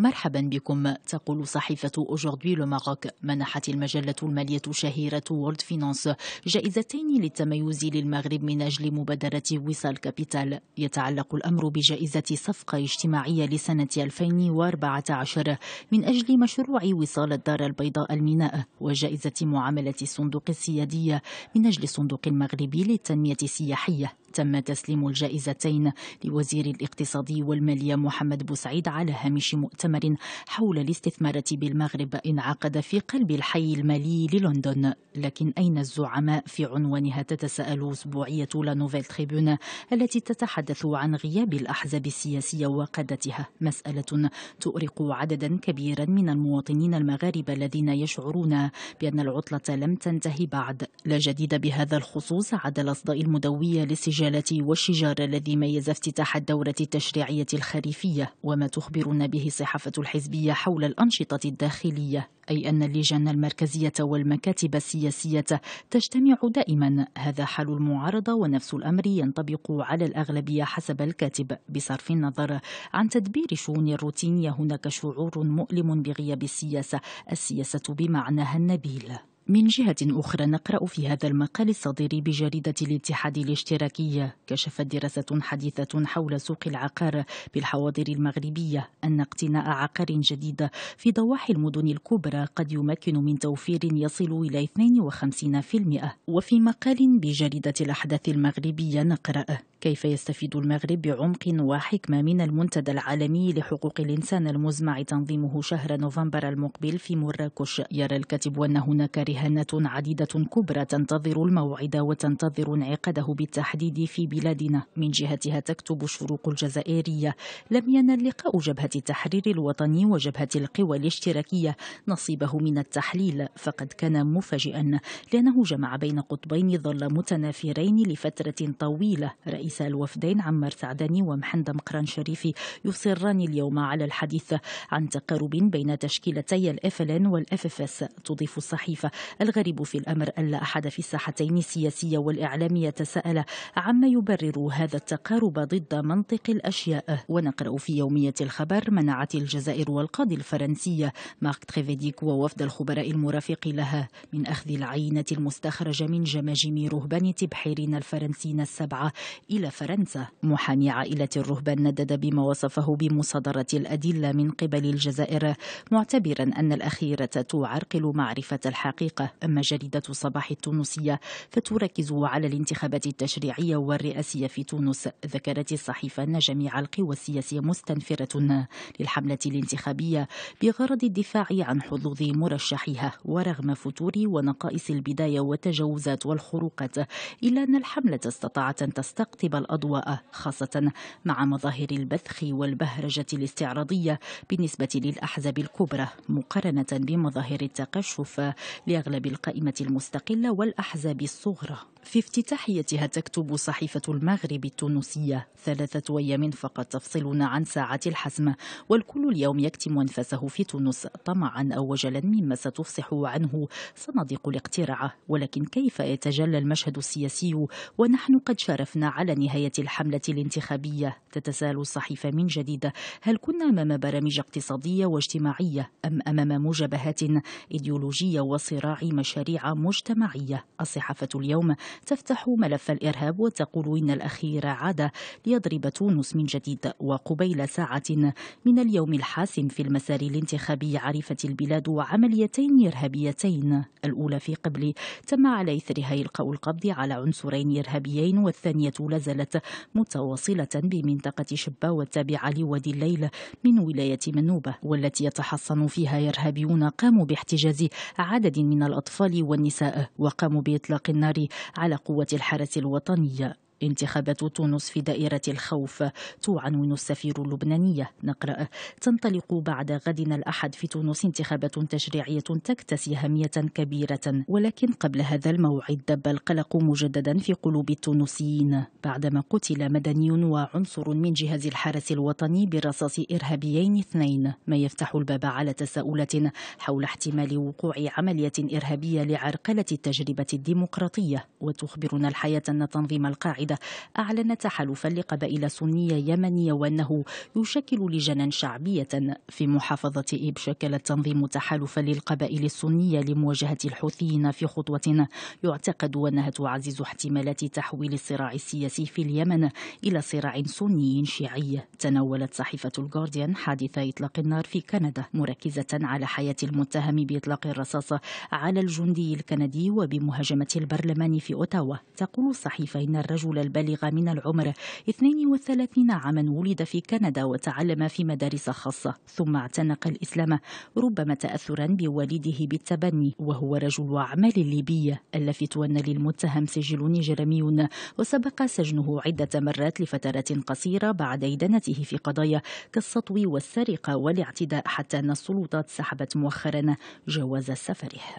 مرحبا بكم تقول صحيفة أجوردوي لو منحت المجلة المالية الشهيرة وورد فينانس جائزتين للتميز للمغرب من أجل مبادرة وصال كابيتال يتعلق الأمر بجائزة صفقة اجتماعية لسنة 2014 من أجل مشروع وصال الدار البيضاء الميناء وجائزة معاملة الصندوق السيادية من أجل الصندوق المغربي للتنمية السياحية تم تسليم الجائزتين لوزير الاقتصاد والمالية محمد بوسعيد على هامش مؤتمر حول الاستثمارات بالمغرب انعقد في قلب الحي المالي للندن لكن أين الزعماء في عنوانها تتساءل أسبوعية لا نوفيل تريبون التي تتحدث عن غياب الأحزاب السياسية وقادتها مسألة تؤرق عددا كبيرا من المواطنين المغاربة الذين يشعرون بأن العطلة لم تنتهي بعد لا جديد بهذا الخصوص عدا الأصداء المدوية للسجن العجالة والشجار الذي ميز افتتاح الدورة التشريعية الخريفية وما تخبرنا به الصحافة الحزبية حول الأنشطة الداخلية أي أن اللجان المركزية والمكاتب السياسية تجتمع دائما هذا حال المعارضة ونفس الأمر ينطبق على الأغلبية حسب الكاتب بصرف النظر عن تدبير شؤون الروتينية هناك شعور مؤلم بغياب السياسة السياسة بمعناها النبيل من جهة أخرى نقرأ في هذا المقال الصدير بجريدة الاتحاد الاشتراكية كشفت دراسة حديثة حول سوق العقار بالحواضر المغربية أن اقتناء عقار جديد في ضواحي المدن الكبرى قد يمكن من توفير يصل إلى 52% وفي مقال بجريدة الأحداث المغربية نقرأ كيف يستفيد المغرب بعمق وحكمة من المنتدى العالمي لحقوق الإنسان المزمع تنظيمه شهر نوفمبر المقبل في مراكش يرى الكاتب أن هناك رهانات عديدة كبرى تنتظر الموعد وتنتظر انعقاده بالتحديد في بلادنا من جهتها تكتب شروق الجزائرية لم ينل لقاء جبهة التحرير الوطني وجبهة القوى الاشتراكية نصيبه من التحليل فقد كان مفاجئا لأنه جمع بين قطبين ظل متنافرين لفترة طويلة رئيس رئيس الوفدين عمار سعدني ومحمد مقران شريفي يصران اليوم على الحديث عن تقارب بين تشكيلتي الاف ال ان والاف اف اس تضيف الصحيفه الغريب في الامر الا احد في الساحتين السياسيه والاعلاميه تساءل عما يبرر هذا التقارب ضد منطق الاشياء ونقرا في يوميه الخبر منعت الجزائر والقاضي الفرنسيه مارك تريفيديك ووفد الخبراء المرافق لها من اخذ العينه المستخرجه من جماجم رهبان تبحيرين الفرنسيين السبعه إلى فرنسا محامي عائلة الرهبان ندد بما وصفه بمصادرة الأدلة من قبل الجزائر معتبرا أن الأخيرة تعرقل معرفة الحقيقة أما جريدة صباح التونسية فتركز على الانتخابات التشريعية والرئاسية في تونس ذكرت الصحيفة أن جميع القوى السياسية مستنفرة للحملة الانتخابية بغرض الدفاع عن حظوظ مرشحيها ورغم فتور ونقائص البداية والتجاوزات والخروقات إلا أن الحملة استطاعت أن تستقطب تواكب الأضواء خاصة مع مظاهر البذخ والبهرجة الاستعراضية بالنسبة للأحزاب الكبرى مقارنة بمظاهر التقشف لأغلب القائمة المستقلة والأحزاب الصغرى في افتتاحيتها تكتب صحيفة المغرب التونسية ثلاثة أيام فقط تفصلنا عن ساعة الحسم والكل اليوم يكتم أنفسه في تونس طمعا أو وجلا مما ستفصح عنه صناديق الاقتراع ولكن كيف يتجلى المشهد السياسي ونحن قد شرفنا على نهاية الحملة الانتخابية تتساءل الصحيفة من جديد هل كنا أمام برامج اقتصادية واجتماعية أم أمام مجابهات إيديولوجية وصراع مشاريع مجتمعية الصحافة اليوم تفتح ملف الإرهاب وتقول إن الأخير عاد ليضرب تونس من جديد وقبيل ساعة من اليوم الحاسم في المسار الانتخابي عرفت البلاد عمليتين إرهابيتين الأولى في قبل تم على إثرها إلقاء القبض على عنصرين إرهابيين والثانية لازم زالت متواصلة بمنطقة شبا والتابعة لوادي الليل من ولاية منوبة والتي يتحصن فيها إرهابيون قاموا باحتجاز عدد من الأطفال والنساء وقاموا بإطلاق النار على قوة الحرس الوطني انتخابات تونس في دائرة الخوف تعنون السفير اللبنانية نقرأ تنطلق بعد غد الأحد في تونس انتخابات تشريعية تكتسي أهمية كبيرة ولكن قبل هذا الموعد دب القلق مجددا في قلوب التونسيين بعدما قتل مدني وعنصر من جهاز الحرس الوطني برصاص إرهابيين اثنين ما يفتح الباب على تساؤلات حول احتمال وقوع عملية إرهابية لعرقلة التجربة الديمقراطية وتخبرنا الحياة أن تنظيم القاعدة المتحدة أعلن تحالفا لقبائل سنية يمنية وأنه يشكل لجانا شعبية في محافظة إيب شكل التنظيم تحالفا للقبائل السنية لمواجهة الحوثيين في خطوة يعتقد أنها تعزز احتمالات تحويل الصراع السياسي في اليمن إلى صراع سني شيعي تناولت صحيفة الجارديان حادث إطلاق النار في كندا مركزة على حياة المتهم بإطلاق الرصاص على الجندي الكندي وبمهاجمة البرلمان في أوتاوا تقول الصحيفة إن الرجل الدولة البالغة من العمر 32 عاما ولد في كندا وتعلم في مدارس خاصة ثم اعتنق الإسلام ربما تأثرا بوالده بالتبني وهو رجل أعمال ليبي اللافت أن للمتهم سجل جرمي وسبق سجنه عدة مرات لفترات قصيرة بعد إدانته في قضايا كالسطو والسرقة والاعتداء حتى أن السلطات سحبت مؤخرا جواز سفره.